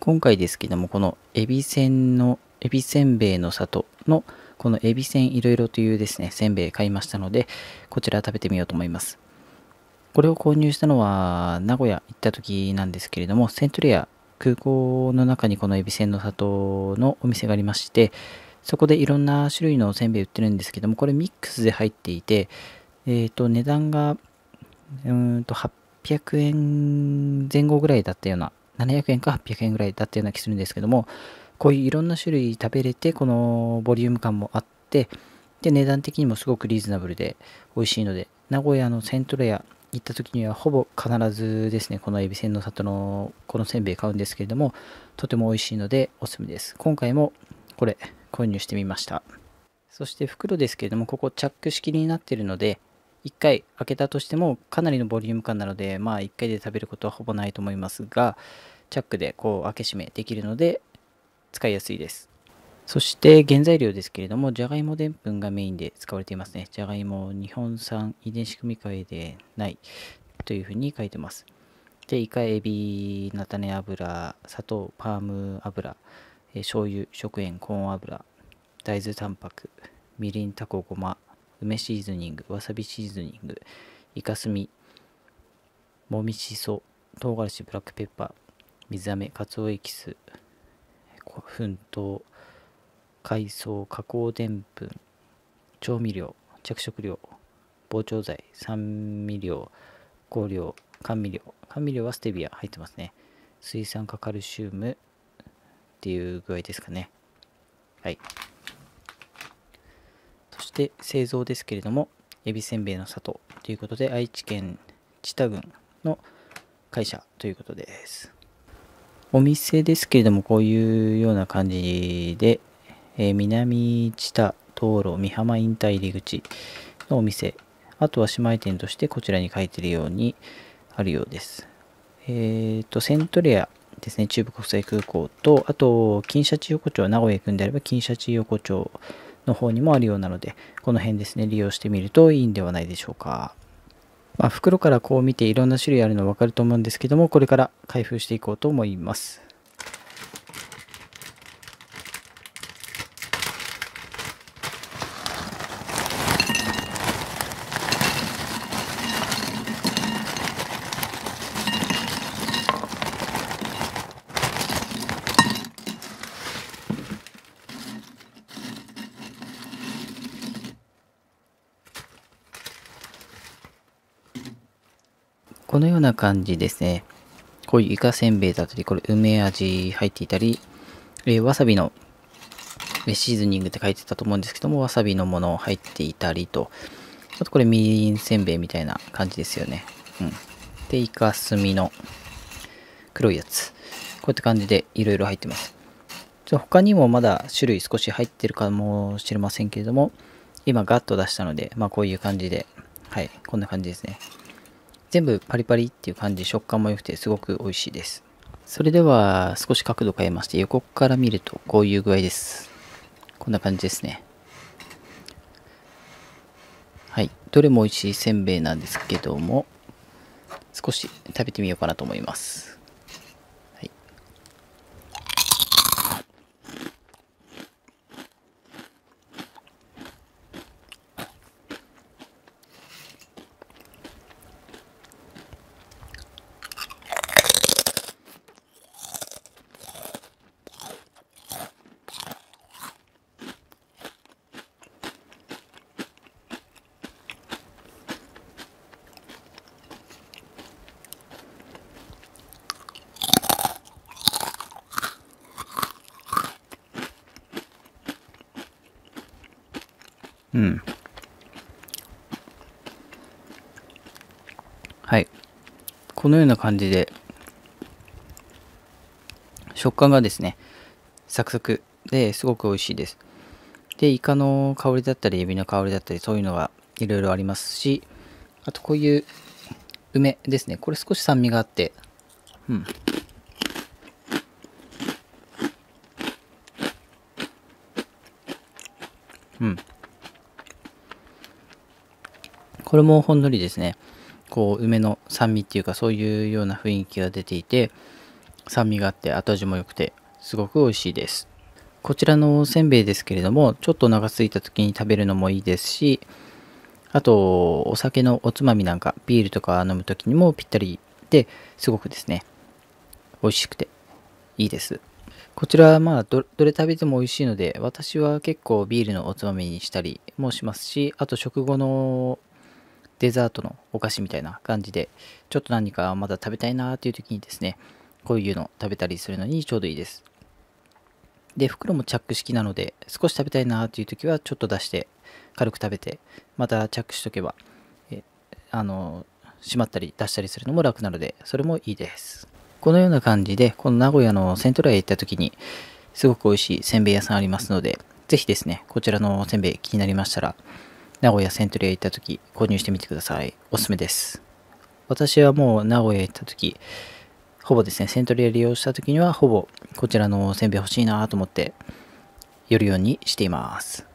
今回ですけども、このエビせんの、エビせんべいの里の、このエビせんいろいろというですね、せんべい買いましたので、こちら食べてみようと思います。これを購入したのは、名古屋行った時なんですけれども、セントレア空港の中にこのエビせんの里のお店がありまして、そこでいろんな種類のせんべい売ってるんですけども、これミックスで入っていて、えっ、ー、と、値段が、うんと、800円前後ぐらいだったような700円か800円ぐらいだったような気するんですけども、こういういろんな種類食べれて、このボリューム感もあって、で、値段的にもすごくリーズナブルで美味しいので、名古屋のセントレア行った時にはほぼ必ずですね、このエビせんの里のこのせんべい買うんですけれども、とても美味しいのでおすすめです。今回もこれ購入してみました。そして袋ですけれども、ここチャック式になっているので、1回開けたとしてもかなりのボリューム感なので、まあ1回で食べることはほぼないと思いますが、チャックでこう開け閉めできるので使いやすいです。そして原材料ですけれども、じゃがいもでんぷんがメインで使われていますね。じゃがいも日本産遺伝子組み換えでないというふうに書いてます。で、イカ、エビ、菜種油、砂糖、パーム油、醤油、食塩、コーン油、大豆タンパク、みりん、タコ、ごま、梅シーズニング、わさびシーズニング、イカスミ、もみしそ、唐辛子、ブラックペッパー、水飴、かつおエキス、粉糖、海藻、加工でんぷん、調味料、着色料、膨張剤、酸味料、香料、甘味料。甘味料はステビア入ってますね。水酸化カルシウムっていう具合ですかね。はい。して製造ですけれども、えびせんべいの里ということで、愛知県知多郡の会社ということです。お店ですけれども、こういうような感じで、えー、南知多道路美浜インター入り口のお店、あとは姉妹店としてこちらに書いてるようにあるようです。えっ、ー、と、セントレアですね、中部国際空港と、あと、金シャチ横丁、名古屋行くんであれば金シャチ横丁の方にもあるようなので、この辺ですね、利用してみるといいんではないでしょうか。まあ、袋からこう見ていろんな種類あるの分かると思うんですけども、これから開封していこうと思います。このような感じですね。こういうイカせんべいだったり、これ梅味入っていたり、えー、わさびのシーズニングって書いてたと思うんですけども、わさびのもの入っていたりと、あとこれみりんせんべいみたいな感じですよね。うん。で、イカスミの黒いやつ。こういった感じでいろいろ入ってます。ちょ他にもまだ種類少し入ってるかもしれませんけれども、今ガッと出したので、まあこういう感じで、はい、こんな感じですね。全部パリパリっていう感じ、食感も良くてすごく美味しいです。それでは少し角度変えまして横から見るとこういう具合です。こんな感じですね。はい。どれも美味しいせんべいなんですけども、少し食べてみようかなと思います。うん。はい。このような感じで、食感がですね、サクサクですごく美味しいです。で、イカの香りだったり、エビの香りだったり、そういうのがいろいろありますし、あとこういう梅ですね。これ少し酸味があって、うん。うん。これもほんのりですね、こう、梅の酸味っていうか、そういうような雰囲気が出ていて、酸味があって後味も良くて、すごく美味しいです。こちらのせんべいですけれども、ちょっと長すいた時に食べるのもいいですし、あと、お酒のおつまみなんか、ビールとか飲む時にもぴったりで、すごくですね、美味しくていいです。こちらはまあどれ食べても美味しいので私は結構ビールのおつまみにしたりもしますしあと食後のデザートのお菓子みたいな感じで、ちょっと何かまだ食べたいなーっていう時にですね、こういうの食べたりするのにちょうどいいです。で、袋もチャック式なので、少し食べたいなーっていう時はちょっと出して、軽く食べて、またチャックしとけば、えあの、閉まったり出したりするのも楽なので、それもいいです。このような感じで、この名古屋のセントラへ行った時に、すごく美味しいせんべい屋さんありますので、ぜひですね、こちらのせんべい気になりましたら、名古屋セントリア行った時購入してみてください。おすすめです。私はもう名古屋行った時、ほぼですね、セントリア利用した時にはほぼこちらのせんべい欲しいなと思って寄るようにしています。